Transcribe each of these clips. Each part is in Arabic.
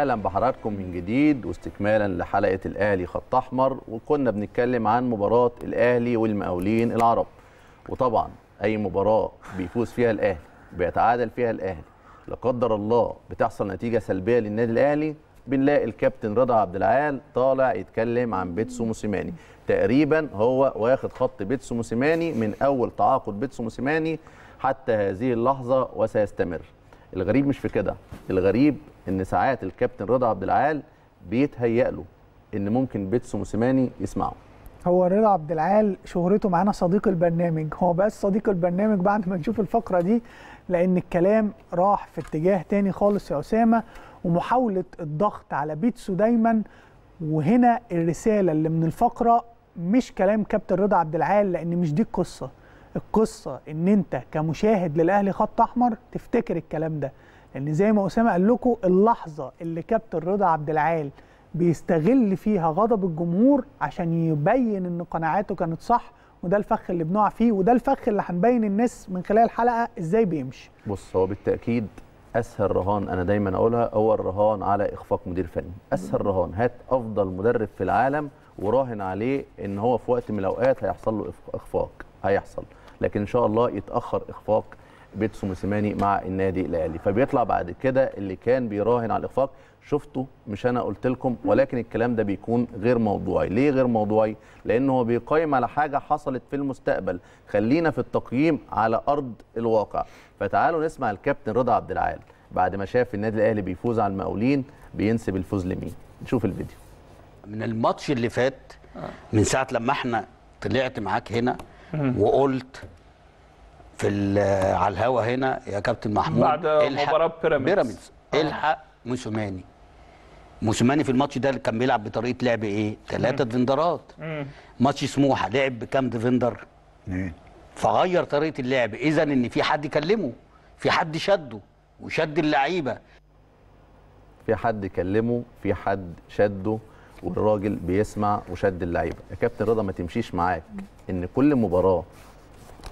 اهلا بحضراتكم من جديد واستكمالا لحلقه الاهلي خط احمر وكنا بنتكلم عن مباراه الاهلي والمقاولين العرب وطبعا اي مباراه بيفوز فيها الاهلي بيتعادل فيها الاهلي لا قدر الله بتحصل نتيجه سلبيه للنادي الاهلي بنلاقي الكابتن رضا عبد العال طالع يتكلم عن بيتسو موسيماني تقريبا هو واخد خط بيتسو موسيماني من اول تعاقد بيتسو موسيماني حتى هذه اللحظه وسيستمر الغريب مش في كده الغريب ان ساعات الكابتن رضا عبد العال بيتهيأ له ان ممكن بيتسو موسيماني يسمعه هو رضا عبد العال شهرته معانا صديق البرنامج هو بقى صديق البرنامج بعد ما نشوف الفقره دي لان الكلام راح في اتجاه تاني خالص يا اسامه ومحاوله الضغط على بيتسو دايما وهنا الرساله اللي من الفقره مش كلام كابتن رضا عبد العال لان مش دي القصه القصه ان انت كمشاهد للاهلي خط احمر تفتكر الكلام ده لان زي ما اسامه قال لكم اللحظه اللي كابتن رضا عبد العال بيستغل فيها غضب الجمهور عشان يبين ان قناعاته كانت صح وده الفخ اللي بنقع فيه وده الفخ اللي هنبين الناس من خلال الحلقه ازاي بيمشي بص هو بالتاكيد اسهل رهان انا دايما اقولها هو الرهان على اخفاق مدير فني اسهل رهان هات افضل مدرب في العالم وراهن عليه ان هو في وقت من الاوقات هيحصل له اخفاق هيحصل لكن ان شاء الله يتاخر اخفاق بيتس موسيماني مع النادي الاهلي فبيطلع بعد كده اللي كان بيراهن على الاخفاق شفتوا مش انا قلت لكم ولكن الكلام ده بيكون غير موضوعي ليه غير موضوعي لان هو بيقيم على حاجه حصلت في المستقبل خلينا في التقييم على ارض الواقع فتعالوا نسمع الكابتن رضا عبد العال بعد ما شاف النادي الاهلي بيفوز على المقاولين بينسب الفوز لمين نشوف الفيديو من الماتش اللي فات آه. من ساعه لما احنا طلعت معاك هنا وقلت في على الهوا هنا يا كابتن محمود بعد مباراه بيراميدز بيراميدز آه. الحق موسوماني موسوماني في الماتش ده كان بيلعب بطريقه لعب ايه؟ ثلاثه ديفندرات ماتش سموحه لعب بكام ديفندر؟ فغير طريقه اللعب اذا ان في حد كلمه في حد شده وشد اللعيبه في حد كلمه في حد شده والراجل بيسمع وشد اللعيبه يا كابتن رضا ما تمشيش معاك ان كل مباراه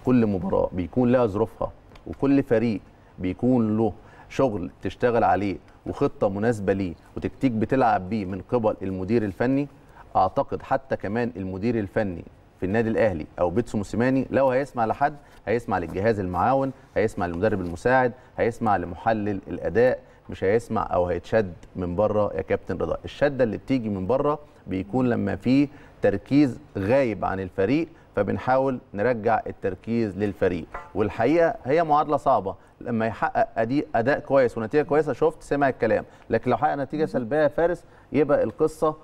كل مباراه بيكون لها ظروفها وكل فريق بيكون له شغل تشتغل عليه وخطه مناسبه ليه وتكتيك بتلعب بيه من قبل المدير الفني اعتقد حتى كمان المدير الفني في النادي الاهلي او بيتسو موسيماني لو هيسمع لحد هيسمع للجهاز المعاون هيسمع للمدرب المساعد هيسمع لمحلل الاداء مش هيسمع او هيتشد من بره يا كابتن رضا الشده اللي بتيجي من بره بيكون لما في تركيز غايب عن الفريق فبنحاول نرجع التركيز للفريق والحقيقه هي معادله صعبه لما يحقق اداء كويس ونتيجه كويسه شفت سمع الكلام لكن لو حقق نتيجه سلبيه فارس يبقى القصه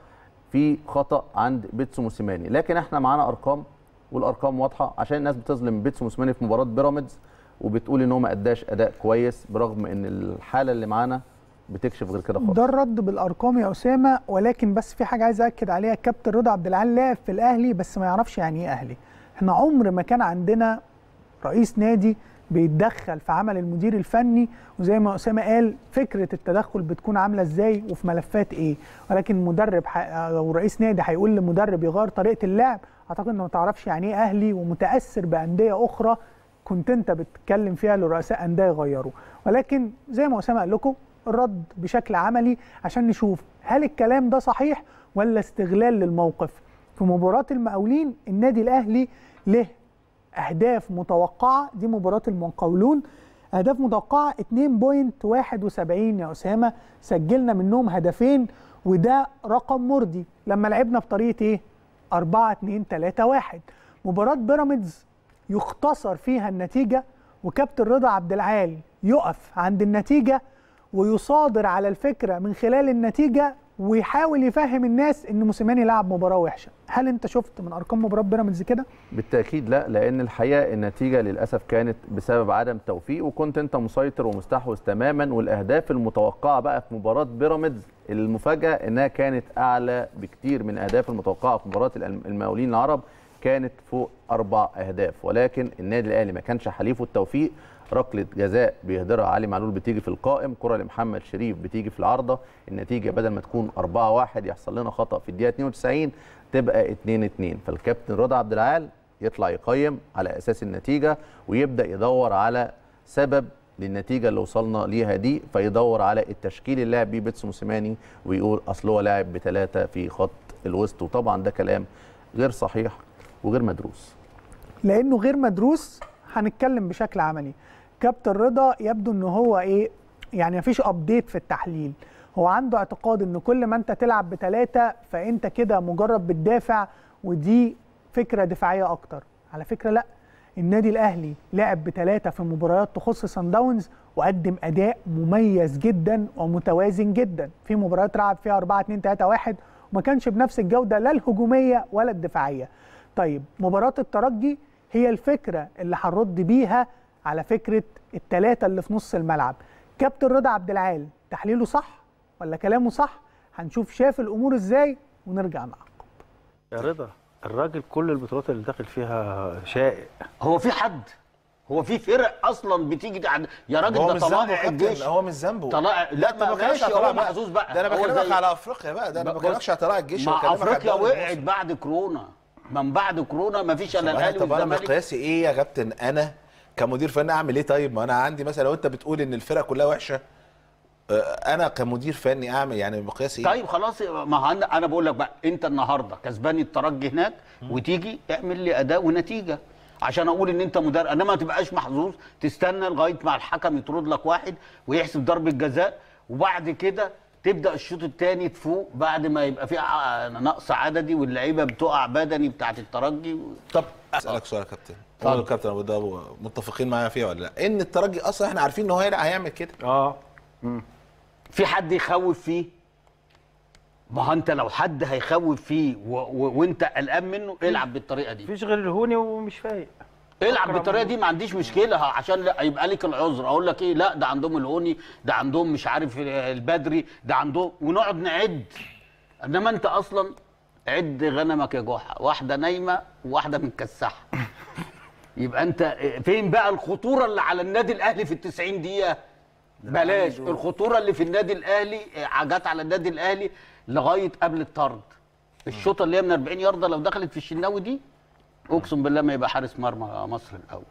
في خطا عند بيتسو موسيماني لكن احنا معانا ارقام والارقام واضحه عشان الناس بتظلم بيتسو موسيماني في مباراه بيراميدز وبتقول ان هو ما اداش اداء كويس برغم ان الحاله اللي معانا بتكشف غير كده خالص ده الرد بالارقام يا اسامه ولكن بس في حاجه عايز اكد عليها الكابتن رضا عبد العال لعب في الاهلي بس ما يعرفش يعني ايه اهلي احنا عمر ما كان عندنا رئيس نادي بيتدخل في عمل المدير الفني وزي ما اسامه قال فكره التدخل بتكون عامله ازاي وفي ملفات ايه ولكن مدرب او رئيس نادي هيقول لمدرب يغير طريقه اللعب اعتقد انه ما تعرفش يعني ايه اهلي ومتاثر بانديه اخرى كنت انت بتتكلم فيها لرؤساء انديه يغيروا ولكن زي ما اسامه قال لكم الرد بشكل عملي عشان نشوف هل الكلام ده صحيح ولا استغلال للموقف في مباراة المقاولين النادي الأهلي له أهداف متوقعة دي مباراة المقاولون أهداف متوقعة 2.71 يا أسامة سجلنا منهم هدفين وده رقم مرضي لما لعبنا بطريقة إيه؟ 4 2 3 1 مباراة بيراميدز يختصر فيها النتيجة وكابتن رضا عبد العال يقف عند النتيجة ويصادر على الفكره من خلال النتيجه ويحاول يفهم الناس ان موسيماني لعب مباراه وحشه هل انت شفت من ارقام مباراه بيراميدز كده بالتاكيد لا لان الحقيقه النتيجه للاسف كانت بسبب عدم توفيق وكنت انت مسيطر ومستحوذ تماما والاهداف المتوقعه بقى في مباراه بيراميدز المفاجاه انها كانت اعلى بكتير من الاهداف المتوقعه في مباراه المقاولين العرب كانت فوق اربع اهداف ولكن النادي الاهلي ما كانش حليفه التوفيق ركله جزاء بيهدرها علي معلول بتيجي في القائم كره لمحمد شريف بتيجي في العارضه النتيجه بدل ما تكون 4 1 يحصل لنا خطا في الدقيقه 92 تبقى 2 2 فالكابتن رضا عبد العال يطلع يقيم على اساس النتيجه ويبدا يدور على سبب للنتيجه اللي وصلنا ليها دي فيدور على التشكيل اللي لعب بيه بيتسو موسيماني ويقول اصل هو لاعب بثلاثه في خط الوسط وطبعا ده كلام غير صحيح وغير مدروس لانه غير مدروس هنتكلم بشكل عملي كابتن رضا يبدو ان هو ايه يعني مفيش ابديت في التحليل هو عنده اعتقاد ان كل ما انت تلعب بثلاثه فانت كده مجرد بتدافع ودي فكره دفاعيه اكتر على فكره لا النادي الاهلي لعب بثلاثه في مباريات تخص سان داونز وقدم اداء مميز جدا ومتوازن جدا في مباريات لعب فيها 4 2 3 1 وما كانش بنفس الجوده لا الهجوميه ولا الدفاعيه طيب مباراه الترجي هي الفكره اللي هنرد بيها على فكره التلاته اللي في نص الملعب كابتن رضا عبد العال تحليله صح ولا كلامه صح هنشوف شاف الامور ازاي ونرجع نعقب يا رضا الراجل كل البطولات اللي داخل فيها شائع هو في حد هو في فرق اصلا بتيجي يا راجل ده طلائع الجيش هو مش ذنبه طلع... لا ما ماشي هو محظوظ بقى ده انا بكلمك على افريقيا بقى ده انا ما بكلمكش على طلائع الجيش ما افريقيا وقعت بعد كورونا من بعد كورونا ما فيش الا الاهلي والزمالك طب انا مقياسي ايه يا كابتن انا كمدير فني اعمل ايه طيب ما انا عندي مثلا لو انت بتقول ان الفرقه كلها وحشه آه، انا كمدير فني اعمل يعني مقياس ايه طيب خلاص ما انا بقول لك بقى انت النهارده كسبان الترجي هناك وتيجي اعمل لي اداء ونتيجه عشان اقول ان انت مدار انما ما تبقاش محظوظ تستنى لغايه ما الحكم يطرد لك واحد ويحسب ضربه جزاء وبعد كده تبدا الشوط الثاني تفوق بعد ما يبقى في نقص عددي واللعيبه بتقع بدني بتاعه الترجي و... طب اسالك سؤال يا كابتن طب الكابتن ابو ده متفقين معايا فيها ولا لا ان الترجي اصلا احنا عارفين ان هو هيعمل كده اه مم. في حد يخوف فيه ما انت لو حد هيخوف فيه و... و... وانت قلقان منه العب بالطريقه دي مفيش غير الهوني ومش فايق العب بالطريقه دي ما عنديش مشكله عشان يبقى لك العذر اقول لك ايه لا ده عندهم الهوني ده عندهم مش عارف البدري ده عندهم ونقعد نعد انما انت اصلا عد غنمك يا جحا واحده نايمه وواحده متكسحه يبقى انت فين بقى الخطوره اللي على النادي الاهلي في ال 90 دقيقه بلاش الخطوره اللي في النادي الاهلي آه، جت على النادي الاهلي لغايه قبل الطرد الشوطه اللي هي من 40 يارده لو دخلت في الشناوي دي اقسم بالله ما يبقى حارس مرمى مصر الاول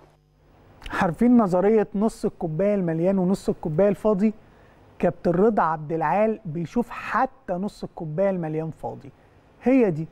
عارفين نظريه نص الكوبايه المليان ونص الكوبايه الفاضي كابتن رضا عبد العال بيشوف حتى نص الكوبايه المليان فاضي هي دي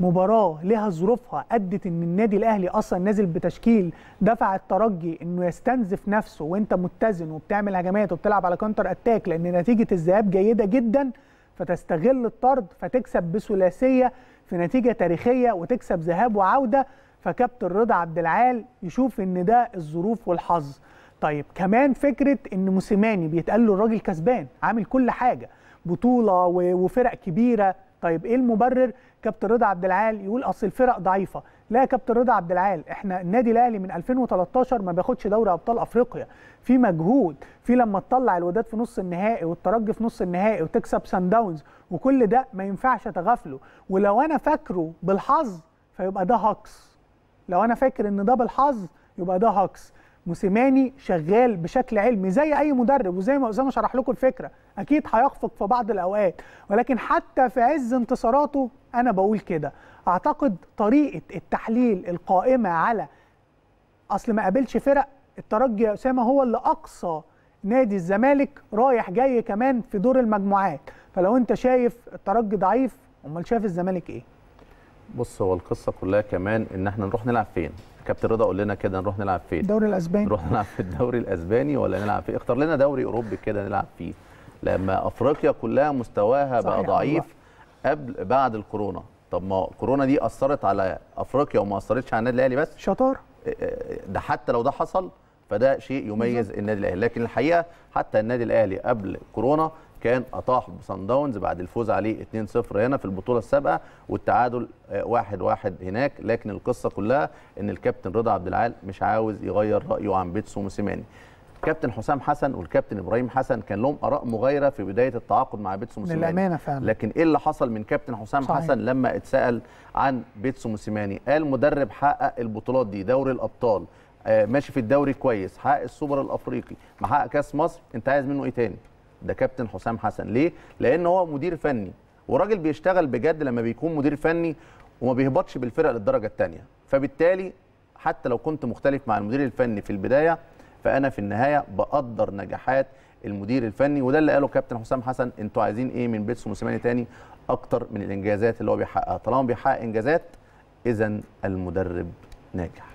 مباراه لها ظروفها ادت ان النادي الاهلي اصلا نازل بتشكيل دفع الترجي انه يستنزف نفسه وانت متزن وبتعمل هجمات وبتلعب على كونتر اتاك لان نتيجه الذهاب جيده جدا فتستغل الطرد فتكسب بثلاثيه في نتيجه تاريخيه وتكسب ذهاب وعوده فكابتن رضا عبد العال يشوف ان ده الظروف والحظ طيب كمان فكره ان موسيماني بيتقال له الراجل كسبان عامل كل حاجه بطوله وفرق كبيره طيب ايه المبرر كابتن رضا عبد العال يقول اصل الفرق ضعيفه لا يا كابتن رضا عبد العال احنا النادي الاهلي من 2013 ما بياخدش دوري ابطال افريقيا في مجهود في لما تطلع الوداد في نص النهائي والترجي في نص النهائي وتكسب سان داونز وكل ده ما ينفعش اتغافله ولو انا فاكره بالحظ فيبقى ده هكس لو انا فاكر ان ده بالحظ يبقى ده هكس موسيماني شغال بشكل علمي زي اي مدرب وزي ما اسامه شرح لكم الفكره اكيد هيخفق في بعض الاوقات ولكن حتى في عز انتصاراته انا بقول كده اعتقد طريقه التحليل القائمه على اصل ما قابلش فرق الترجي يا اسامه هو اللي اقصى نادي الزمالك رايح جاي كمان في دور المجموعات فلو انت شايف الترجي ضعيف امال شايف الزمالك ايه بص هو القصه كلها كمان ان احنا نروح نلعب فين كابتن رضا قول لنا كده نروح نلعب فين الدوري الاسباني نروح نلعب في الدوري الاسباني ولا نلعب في اختار لنا دوري اوروبي كده نلعب فيه لما افريقيا كلها مستواها بقى ضعيف قبل بعد الكورونا طب ما كورونا دي اثرت على افريقيا وما اثرتش على النادي الاهلي بس شطار آه، آه، ده حتى لو ده حصل فده شيء يميز النادي الاهلي لكن الحقيقه حتى النادي الاهلي قبل كورونا كان أطاح بصن داونز بعد الفوز عليه 2-0 هنا في البطولة السابقة والتعادل 1-1 هناك لكن القصة كلها إن الكابتن رضا عبد العال مش عاوز يغير رأيه عن بيتسو موسيماني كابتن حسام حسن والكابتن ابراهيم حسن كان لهم اراء مغايره في بدايه التعاقد مع بيتسو موسيماني للامانه فعلا لكن ايه اللي حصل من كابتن حسام صحيح. حسن لما اتسال عن بيتسو موسيماني قال مدرب حقق البطولات دي دوري الابطال آه ماشي في الدوري كويس حقق السوبر الافريقي محقق كاس مصر انت عايز منه ايه تاني ده كابتن حسام حسن ليه لان هو مدير فني وراجل بيشتغل بجد لما بيكون مدير فني وما بيهبطش بالفرق للدرجه الثانيه فبالتالي حتى لو كنت مختلف مع المدير الفني في البدايه فانا في النهايه بقدر نجاحات المدير الفني وده اللي قاله كابتن حسام حسن انتوا عايزين ايه من بيتسو موسيماني تاني اكتر من الانجازات اللي هو بيحققها طالما بيحقق انجازات اذا المدرب ناجح